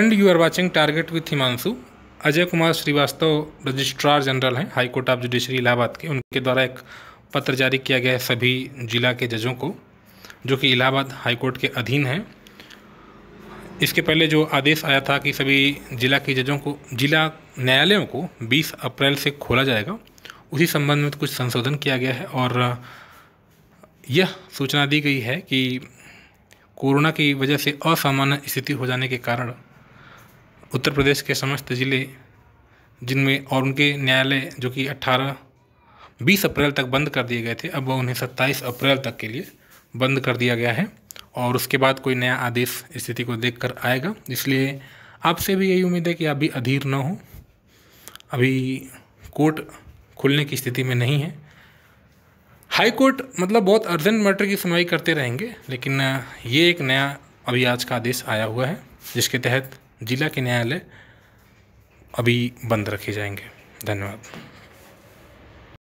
and you are watching Target with Himanshu Ajay Kumar Srivastava registrar general हैं high court of judiciary Allahabad के उनके द्वारा एक पत्र जारी किया गया है सभी जिला के जजों को जो कि इलाहाबाद हाई कोर्ट के अधीन हैं इसके पहले जो आदेश आया था कि सभी जिला के जजों को जिला न्यायालयों को 20 अप्रैल से खोला जाएगा उसी संबंध में तो कुछ संशोधन किया गया है और यह सूचना दी गई है कि कोरोना की वजह से असामान्य स्थिति हो जाने के कारण उत्तर प्रदेश के समस्त ज़िले जिनमें और उनके न्यायालय जो कि 18 20 अप्रैल तक बंद कर दिए गए थे अब उन्हें 27 अप्रैल तक के लिए बंद कर दिया गया है और उसके बाद कोई नया आदेश स्थिति को देख आएगा इसलिए आपसे भी यही उम्मीद है कि आप भी अधीर न हो अभी कोर्ट खुलने की स्थिति में नहीं है हाई कोर्ट मतलब बहुत अर्जेंट मैटर की सुनवाई करते रहेंगे लेकिन ये एक नया अभी आज का आदेश आया हुआ है जिसके तहत जिला के न्यायालय अभी बंद रखे जाएंगे धन्यवाद